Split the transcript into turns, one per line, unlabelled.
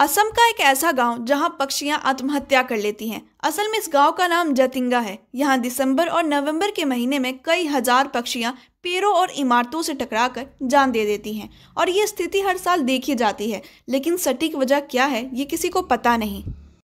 असम का एक ऐसा गांव जहां पक्षियां आत्महत्या कर लेती हैं असल में इस गांव का नाम जतिंगा है यहां दिसंबर और नवंबर के महीने में कई हजार पक्षियां पेड़ों और इमारतों से टकराकर जान दे देती हैं और ये स्थिति हर साल देखी जाती है लेकिन सटीक वजह क्या है ये किसी को पता नहीं